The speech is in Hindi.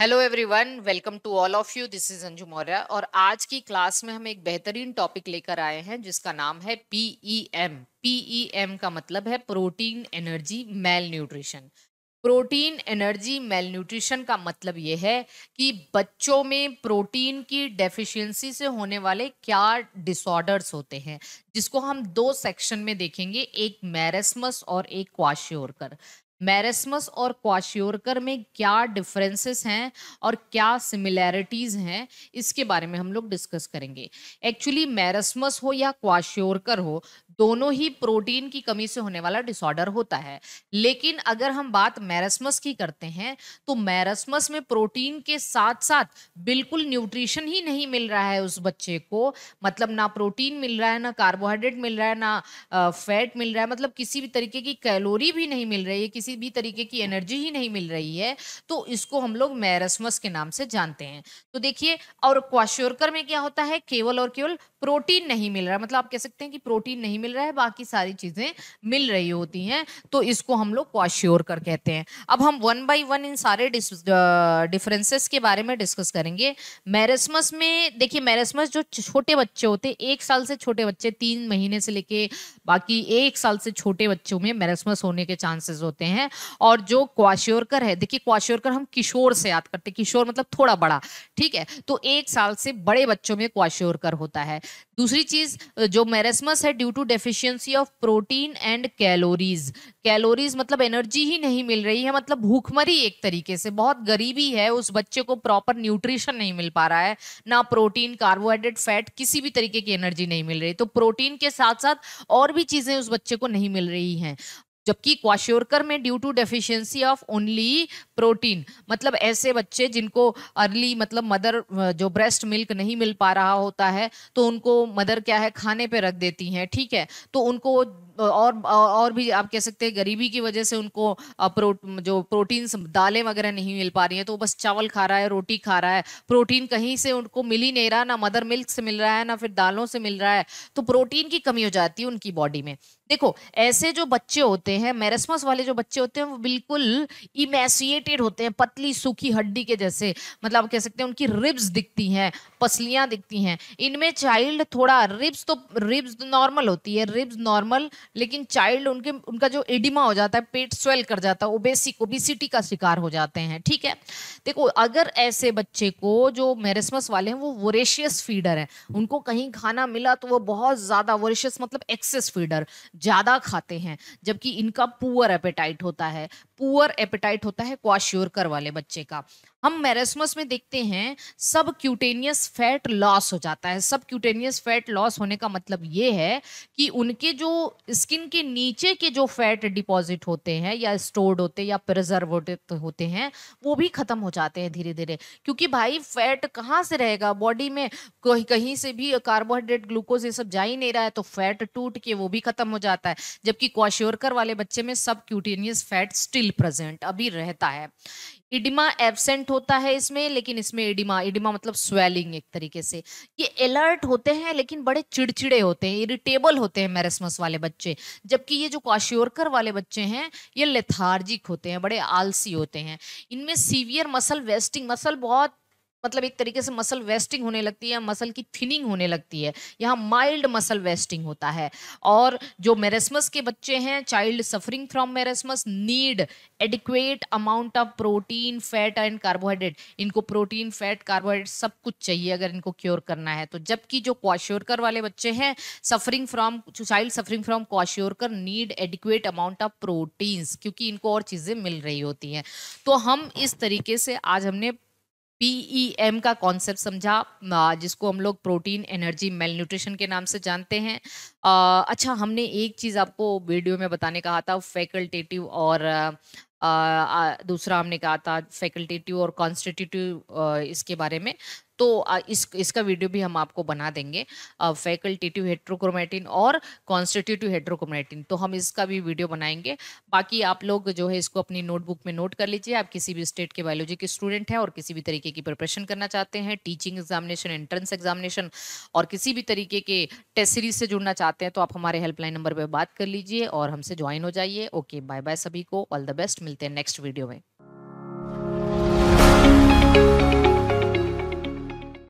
hello everyone welcome to all of you this is Anju Maurya और आज की क्लास में हम एक बेहतरीन टॉपिक लेकर आए हैं जिसका नाम है पीईएम पीईएम e e का मतलब है protein energy malnutrition protein energy malnutrition का मतलब ये है कि बच्चों में प्रोटीन की डेफिशिएंसी से होने वाले क्या डिसऑर्डर्स होते हैं जिसको हम दो सेक्शन में देखेंगे एक मैरसमस और एक क्वाश्योरकर मैरसमस और क्वाश्योरकर में क्या डिफरेंसेस हैं और क्या सिमिलैरिटीज़ हैं इसके बारे में हम लोग डिस्कस करेंगे एक्चुअली मैरसमस हो या क्वाश्योरकर हो दोनों ही प्रोटीन की कमी से होने वाला डिसऑर्डर होता है लेकिन अगर हम बात मैरसमस की करते हैं तो मैरसमस में प्रोटीन के साथ साथ बिल्कुल न्यूट्रिशन ही नहीं मिल रहा है उस बच्चे को मतलब ना प्रोटीन मिल रहा है ना कार्बोहाइड्रेट मिल रहा है ना फैट मिल रहा है मतलब किसी भी तरीके की कैलोरी भी नहीं मिल रही है किसी किसी भी तरीके की एनर्जी ही नहीं मिल रही है तो इसको हम लोग मैरसमस के नाम से जानते हैं तो देखिए और क्वाश्योरकर में क्या होता है केवल और केवल प्रोटीन नहीं मिल रहा मतलब आप कह सकते हैं कि प्रोटीन नहीं मिल रहा है बाकी सारी चीज़ें मिल रही होती हैं तो इसको हम लोग क्वाश्योर कर कहते हैं अब हम वन बाई वन इन सारे डिफरेंसेस के बारे में डिस्कस करेंगे मैरसमस में देखिए मैरसमस जो छोटे बच्चे होते हैं एक साल से छोटे बच्चे तीन महीने से लेके बाकी एक साल से छोटे बच्चों में मैरसमस होने के चांसेस होते हैं और जो क्वाश्योरकर है देखिए क्वाश्योरकर हम किशोर से याद करते किशोर मतलब थोड़ा बड़ा ठीक है तो एक साल से बड़े बच्चों में क्वाश्योरकर होता है दूसरी चीज जो मेरेसमस है due to deficiency of protein and calories calories मतलब एनर्जी ही नहीं मिल रही है मतलब भूखमरी एक तरीके से बहुत गरीबी है उस बच्चे को प्रॉपर न्यूट्रिशन नहीं मिल पा रहा है ना प्रोटीन कार्बोहाइड्रेट फैट किसी भी तरीके की एनर्जी नहीं मिल रही तो प्रोटीन के साथ साथ और भी चीजें उस बच्चे को नहीं मिल रही हैं जबकि क्वाश्योरकर में due to deficiency of only protein मतलब ऐसे बच्चे जिनको अर्ली मतलब मदर जो ब्रेस्ट मिल्क नहीं मिल पा रहा होता है तो उनको मदर क्या है खाने पे रख देती हैं ठीक है तो उनको तो और और भी आप कह सकते हैं गरीबी की वजह से उनको प्रो, जो प्रोटीन्स दालें वगैरह नहीं मिल पा रही हैं तो बस चावल खा रहा है रोटी खा रहा है प्रोटीन कहीं से उनको मिल ही नहीं रहा ना मदर मिल्क से मिल रहा है ना फिर दालों से मिल रहा है तो प्रोटीन की कमी हो जाती है उनकी बॉडी में देखो ऐसे जो बच्चे होते हैं मैरसमस वाले जो बच्चे होते हैं वो बिल्कुल इमेसिएटेड होते हैं पतली सूखी हड्डी के जैसे मतलब आप कह सकते हैं उनकी रिब्स दिखती हैं पसलियाँ दिखती हैं इनमें चाइल्ड थोड़ा रिब्स तो रिब्स नॉर्मल होती है रिब्स नॉर्मल लेकिन चाइल्ड उनके उनका जो एडिमा हो जाता है पेट स्वेल कर जाता है ओबेसिक ओबिसिटी का शिकार हो जाते हैं ठीक है देखो अगर ऐसे बच्चे को जो मेरेसमस वाले हैं वो वोरेशियस फीडर है उनको कहीं खाना मिला तो वो बहुत ज़्यादा वोरेशियस मतलब एक्सेस फीडर ज़्यादा खाते हैं जबकि इनका पुअर एपेटाइट होता है पुअर एपेटाइट होता है क्वाश्योरकर वाले बच्चे का हम मेरेसमस में देखते हैं सब क्यूटेनियस फैट लॉस हो जाता है सब क्यूटेनियस फैट लॉस होने का मतलब ये है कि उनके जो स्किन के नीचे के जो फैट डिपॉजिट होते हैं या स्टोर्ड होते हैं या प्रिजर्व होते हैं वो भी ख़त्म हो जाते हैं धीरे धीरे क्योंकि भाई फैट कहाँ से रहेगा बॉडी में कहीं कहीं से भी कार्बोहाइड्रेट ग्लूकोज ये सब जा ही नहीं रहा है तो फैट टूट के वो भी ख़त्म हो जाता है जबकि क्वाश्योरकर वाले बच्चे में सब क्यूटेनियस फैट स्टिल प्रेजेंट अभी रहता है इडिमा एबसेंट होता है इसमें लेकिन इसमें इडिमा इडिमा मतलब स्वेलिंग एक तरीके से ये अलर्ट होते हैं लेकिन बड़े चिड़चिड़े होते हैं इरिटेबल होते हैं मैरसमस वाले बच्चे जबकि ये जो क्वाश्योरकर वाले बच्चे हैं ये लेथार्जिक होते हैं बड़े आलसी होते हैं इनमें सीवियर मसल वेस्टिंग मसल बहुत मतलब एक तरीके से मसल वेस्टिंग होने लगती है मसल की थिनिंग होने लगती है यहाँ माइल्ड मसल वेस्टिंग होता है और जो मेरेसमस के बच्चे हैं child suffering from marasmus need adequate amount of protein fat and carbohydrate इनको प्रोटीन फैट कार्बोहाइड्रेट सब कुछ चाहिए अगर इनको क्योर करना है तो जबकि जो क्वाश्योरकर वाले बच्चे हैं suffering from child suffering from kwashiorkor need adequate amount of proteins क्योंकि इनको और चीज़ें मिल रही होती हैं तो हम इस तरीके से आज हमने पीईएम e का कॉन्सेप्ट समझा जिसको हम लोग प्रोटीन एनर्जी मेल न्यूट्रिशन के नाम से जानते हैं अच्छा हमने एक चीज़ आपको वीडियो में बताने कहा था फैकल्टेटिव और आ, दूसरा हमने कहा था फैकल्टेटिव और कॉन्स्टिट्यूटिव इसके बारे में तो इस इसका वीडियो भी हम आपको बना देंगे फैकल्टेटिव हेड्रोक्रोमेटिन और कॉन्स्टिट्यूटिव हेट्रोक्रोमेटिन तो हम इसका भी वीडियो बनाएंगे बाकी आप लोग जो है इसको अपनी नोटबुक में नोट कर लीजिए आप किसी भी स्टेट के बायोलॉजी के स्टूडेंट हैं और किसी भी तरीके की प्रिपरेशन करना चाहते हैं टीचिंग एग्जामिनेशन एंट्रेंस एग्जामिनेशन और किसी भी तरीके के टेस्ट सीरीज से जुड़ना चाहते हैं तो आप हमारे हेल्पलाइन नंबर पर बात कर लीजिए और हमसे ज्वाइन हो जाइए ओके बाय बाय सभी को ऑल द बेस्ट मिलते हैं नेक्स्ट वीडियो में